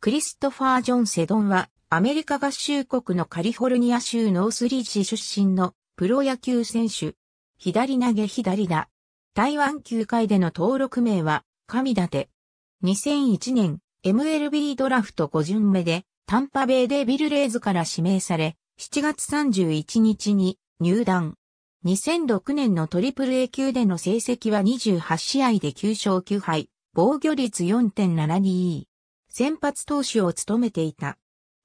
クリストファー・ジョン・セドンは、アメリカ合衆国のカリフォルニア州ノースリージ出身のプロ野球選手。左投げ左打。台湾球界での登録名は、神立。2001年、MLB ドラフト5巡目で、タンパベイデビルレーズから指名され、7月31日に入団。2006年のトリプル A 級での成績は28試合で9勝9敗、防御率4.72。先発投手を務めていた。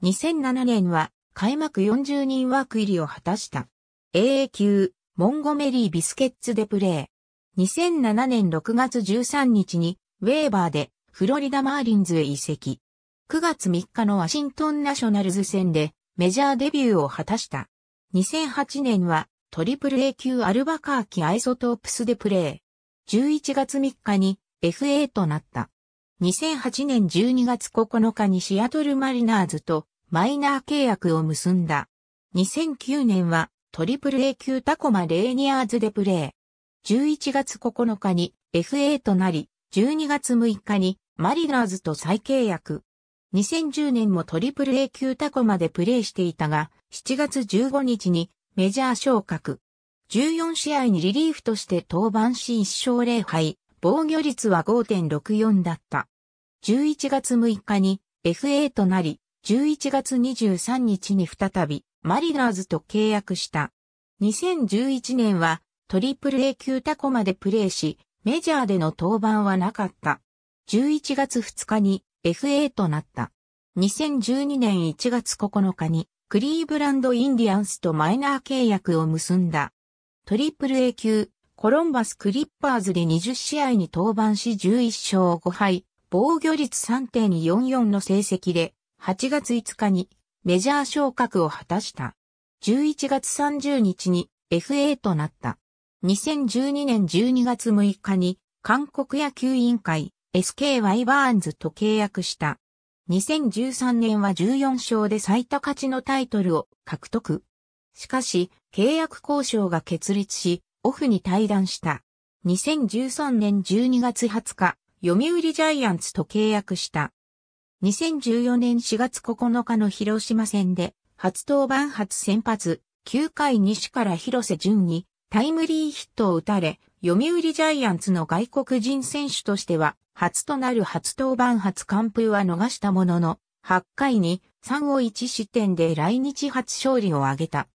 2007年は開幕40人枠入りを果たした。AA 級、モンゴメリー・ビスケッツでプレー。2007年6月13日に、ウェーバーで、フロリダ・マーリンズへ移籍。9月3日のワシントン・ナショナルズ戦で、メジャーデビューを果たした。2008年は、トリプル A 級アルバカーキ・アイソトープスでプレー。11月3日に、FA となった。2008年12月9日にシアトルマリナーズとマイナー契約を結んだ。2009年はトリプル A 級タコマレーニアーズでプレー。11月9日に FA となり、12月6日にマリナーズと再契約。2010年もトリプル A 級タコマでプレーしていたが、7月15日にメジャー昇格。14試合にリリーフとして登板し1勝0敗、防御率は5.64だった。11月6日に FA となり、11月23日に再びマリナーズと契約した。2011年はトリプル A 級タコまでプレーし、メジャーでの登板はなかった。11月2日に FA となった。2012年1月9日にクリーブランドインディアンスとマイナー契約を結んだ。トリプル A 級コロンバスクリッパーズで20試合に登板し11勝5敗、防御率3.44の成績で、8月5日にメジャー昇格を果たした。11月30日に FA となった。2012年12月6日に韓国野球委員会 SKY バーンズと契約した。2013年は14勝で最多勝ちのタイトルを獲得。しかし、契約交渉が決裂し、オフに対談した。2013年12月20日、読売ジャイアンツと契約した。2014年4月9日の広島戦で、初登板初先発、9回西から広瀬淳にタイムリーヒットを打たれ、読売ジャイアンツの外国人選手としては、初となる初登板初完封は逃したものの、8回に3を1失点で来日初勝利を挙げた。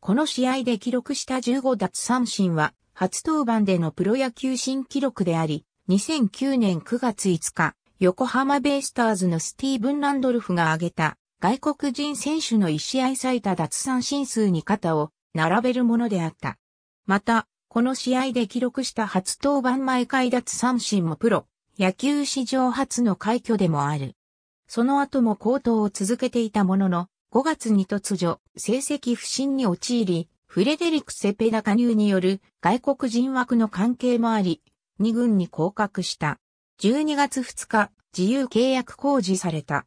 この試合で記録した15奪三振は、初登板でのプロ野球新記録であり、2009年9月5日、横浜ベイスターズのスティーブン・ランドルフが挙げた、外国人選手の1試合最多奪三振数に肩を並べるものであった。また、この試合で記録した初登板毎回奪三振もプロ、野球史上初の快挙でもある。その後も高騰を続けていたものの、5月に突如、成績不振に陥り、フレデリク・セペダ加入による外国人枠の関係もあり、2軍に降格した。12月2日、自由契約公示された。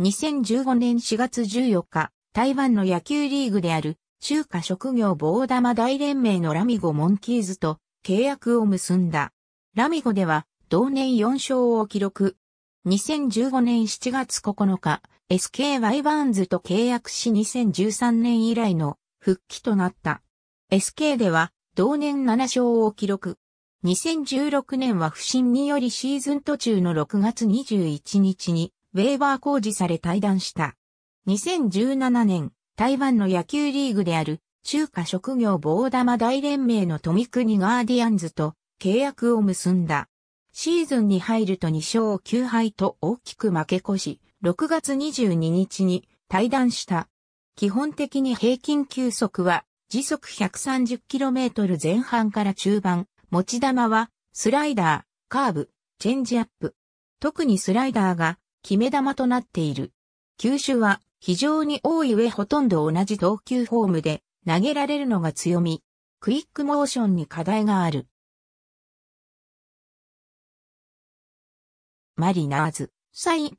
2015年4月14日、台湾の野球リーグである中華職業棒玉大連盟のラミゴ・モンキーズと契約を結んだ。ラミゴでは同年4勝を記録。2015年7月9日、SKY バーンズと契約し2013年以来の復帰となった。SK では同年7勝を記録。2016年は不審によりシーズン途中の6月21日にウェーバー工事され退団した。2017年、台湾の野球リーグである中華職業棒玉大連盟の富国ガーディアンズと契約を結んだ。シーズンに入ると2勝9敗と大きく負け越し、6月22日に対談した。基本的に平均球速は時速 130km 前半から中盤、持ち球はスライダー、カーブ、チェンジアップ。特にスライダーが決め球となっている。球種は非常に多い上ほとんど同じ投球フォームで投げられるのが強み。クイックモーションに課題がある。マリナーズ、サイン。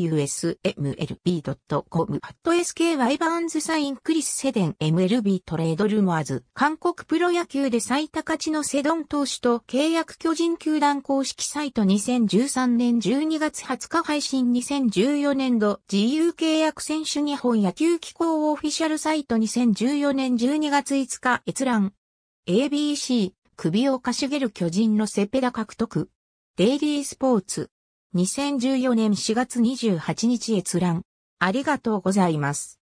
usmlb.com アット SK ワバーンズサインクリスセデン MLB トレードルモアズ韓国プロ野球で最高値のセドン投手と契約巨人球団公式サイト2013年12月20日配信2014年度自由契約選手日本野球機構オフィシャルサイト2014年12月5日閲覧 ABC 首をかしげる巨人のセペダ獲得デイリースポーツ2014年4月28日閲覧。ありがとうございます。